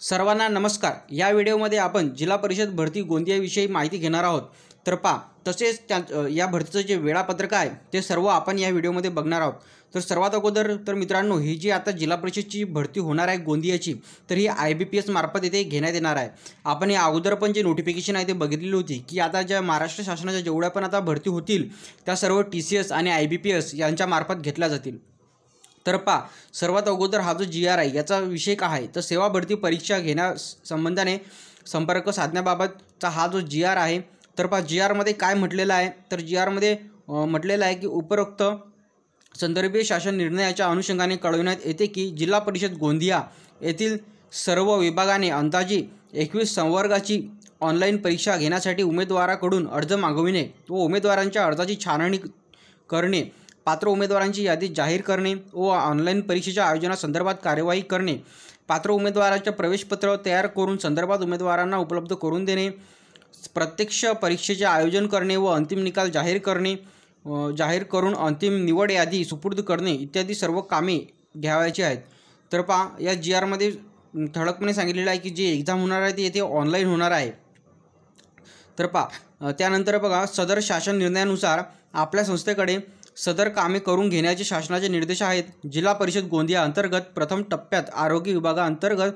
सर्वांना नमस्कार या व्हिडिओमध्ये आपण जिल्हा परिषद भरती गोंदियाविषयी माहिती घेणार आहोत तर पा तसेच त्या या भरतीचं जे वेळापत्रक आहे ते सर्व आपण या व्हिडिओमध्ये बघणार आहोत तर सर्वात अगोदर तर मित्रांनो ही जी आता जिल्हा परिषदची भरती होणार आहे गोंदियाची तर ही आय बी पी एस मार्फत येथे घेण्यात येणार आहे आपण या अगोदर पण जे नोटिफिकेशन आहे ते बघितलेली होती की आता ज्या महाराष्ट्र शासनाच्या जेवढ्या पण आता भरती होतील त्या सर्व टी सी एस आणि आय बी पी एस यांच्या मार्फत घेतल्या जातील तर पा सर्वात अगोदर हा जो जी आर आहे याचा विषय काय आहे तर सेवा भरती परीक्षा संबंधाने संपर्क साधण्याबाबतचा हा जो जी आर आहे तर पा जी आरमध्ये काय म्हटलेलं आहे तर जी आरमध्ये म्हटलेलं आहे की उपरोक्त संदर्भीय शासन निर्णयाच्या अनुषंगाने कळविण्यात येते की जिल्हा परिषद गोंदिया येथील सर्व विभागाने अंदाजे एकवीस संवर्गाची ऑनलाईन परीक्षा घेण्यासाठी उमेदवाराकडून अर्ज मागविणे व उमेदवारांच्या अर्जाची छाननी करणे पात्र उमेदवारांची यादी जाहीर करणे व ऑनलाईन परीक्षेच्या आयोजनासंदर्भात कार्यवाही करणे पात्र उमेदवाराचे प्रवेशपत्र तयार करून संदर्भात उमेदवारांना उपलब्ध करून देणे प्रत्यक्ष परीक्षेचे आयोजन करणे व अंतिम निकाल जाहीर करणे जाहीर करून अंतिम निवड यादी सुपूर्द करणे इत्यादी सर्व कामे घ्यावयाची आहेत तर पहा या जी आरमध्ये ठळकपणे सांगितलेलं आहे की जे एक्झाम होणार आहे ते येथे ऑनलाईन होणार आहे तर पहा त्यानंतर बघा सदर शासन निर्णयानुसार आपल्या संस्थेकडे सदर कामे करून घेण्याचे शासनाचे निर्देश आहेत जिल्हा परिषद गोंदिया अंतर्गत प्रथम टप्प्यात आरोग्य विभागाअंतर्गत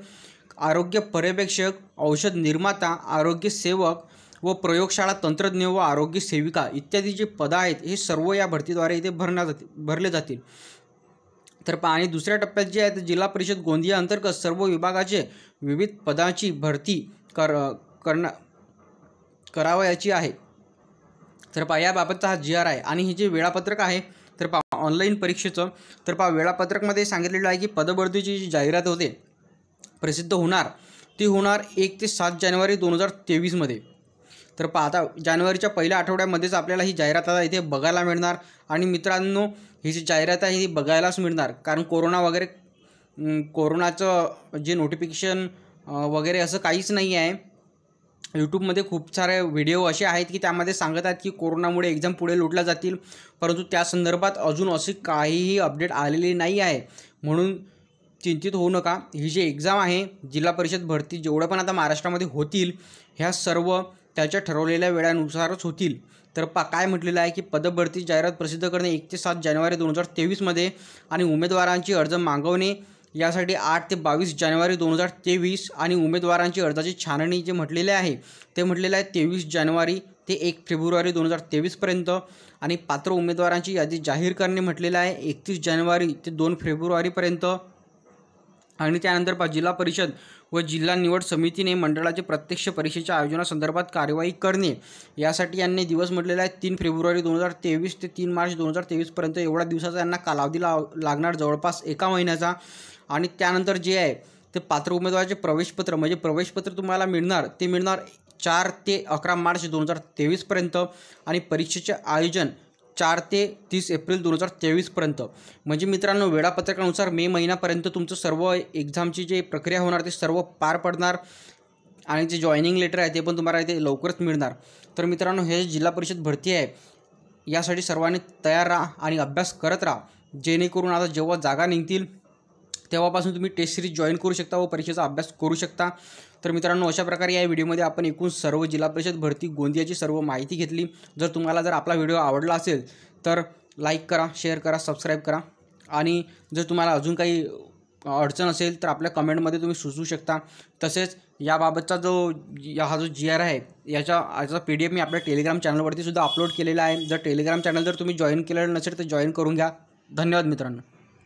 आरोग्य पर्यवेक्षक औषध निर्माता आरोग्य सेवक व प्रयोगशाळा तंत्रज्ञ व आरोग्य सेविका इत्यादी जे पदं आहेत हे सर्व या भरतीद्वारे इथे भरण्या जातील भरले जातील तर आणि दुसऱ्या टप्प्यात जे आहेत जिल्हा परिषद गोंदिया अंतर्गत सर्व विभागाचे विविध पदाची भरती कर करण्या करावयाची आहे तर पहा याबाबतचा हा जी आर आहे आणि हे जे वेळापत्रक आहे तर पहा ऑनलाईन परीक्षेचं तर पहा वेळापत्रकमध्ये सांगितलेलं आहे की पदभरतीची जी जाहिरात होते प्रसिद्ध होणार ती होणार एक ते सात जानेवारी दोन हजार तेवीसमध्ये तर पहा आता जानेवारीच्या पहिल्या आठवड्यामध्येच आपल्याला ही जाहिरात आता इथे बघायला मिळणार आणि मित्रांनो ही जी जाहिरात आहे ही बघायलाच मिळणार कारण कोरोना वगैरे कोरोनाचं जे नोटिफिकेशन वगैरे असं काहीच नाही आहे यूट्यूबमध्ये खूप सारे व्हिडिओ असे आहेत की त्यामध्ये सांगतात की कोरोनामुळे एक्झाम पुढे लुटल्या जातील परंतु त्या संदर्भात अजून असे काहीही अपडेट आलेले नाही आहे म्हणून चिंतित होऊ नका ही जी एक्झाम आहे जिल्हा परिषद भरती जेवढं पण आता महाराष्ट्रामध्ये होतील ह्या सर्व त्याच्या ठरवलेल्या वेळानुसारच होतील तर पा काय म्हटलेलं आहे की पदभरती जाहिरात प्रसिद्ध करणे एक ते सात जानेवारी दोन हजार तेवीसमध्ये आणि उमेदवारांची अर्ज मागवणे यासाठी आठ ते बावीस जानेवारी दोन हजार तेवीस आणि उमेदवारांची अर्जाची छाननी जे म्हटलेले आहे ते म्हटलेलं आहे तेवीस जानेवारी ते एक फेब्रुवारी दोन हजार तेवीसपर्यंत आणि पात्र उमेदवारांची यादी जाहीर करणे म्हटलेलं आहे एकतीस जानेवारी ते दोन फेब्रुवारीपर्यंत आणि त्यानंतर पा जिल्हा परिषद व जिल्हा निवड समितीने मंडळाचे प्रत्यक्ष परीक्षेच्या आयोजनासंदर्भात कार्यवाही करणे यासाठी यांनी दिवस म्हटलेला आहे तीन फेब्रुवारी दोन हजार तेवीस ते तीन मार्च दोन हजार तेवीसपर्यंत एवढा दिवसाचा यांना कालावधी लाव लागणार जवळपास एका महिन्याचा आणि त्यानंतर जे आहे ते पात्र उमेदवाराचे प्रवेशपत्र म्हणजे प्रवेशपत्र तुम्हाला मिळणार ते मिळणार चार ते अकरा मार्च दोन हजार तेवीसपर्यंत आणि परीक्षेचे आयोजन चार ते तीस एप्रिल दोन हजार तेवीसपर्यंत म्हणजे मित्रांनो वेळापत्रकानुसार मे महिन्यापर्यंत तुमचं सर्व एक्झामची जे प्रक्रिया होणार ते सर्व पार पडणार आणि जे जॉईनिंग लेटर आहे ते पण तुम्हाला इथे लवकरच मिळणार तर मित्रांनो हे जिल्हा परिषद भरती आहे यासाठी सर्वांनी तयार राहा आणि अभ्यास करत राहा जेणेकरून आता जेव्हा जागा निघतील तेव्हापासून तुम्ही टेस्ट सिरीज जॉईन करू शकता व परीक्षेचा अभ्यास करू शकता तर मित्रांनो अशा प्रकारे या व्हिडिओमध्ये आपण एकूण सर्व जिल्हा परिषद भरती गोंदियाची सर्व माहिती घेतली जर तुम्हाला जर आपला व्हिडिओ आवडला असेल तर लाईक करा शेअर करा सबस्क्राईब करा आणि जर तुम्हाला अजून काही अडचण असेल तर आपल्या कमेंटमध्ये तुम्ही सुचवू शकता तसेच याबाबतचा जो या हा जो जी आर आहे याच्या याचा पी डी एफ मी आपल्या टेलिग्राम चॅनलवरती सुद्धा अपलोड केलेला आहे जर टेलिग्राम चॅनल जर तुम्ही जॉईन केलेलं नसेल तर जॉईन करून घ्या धन्यवाद मित्रांनो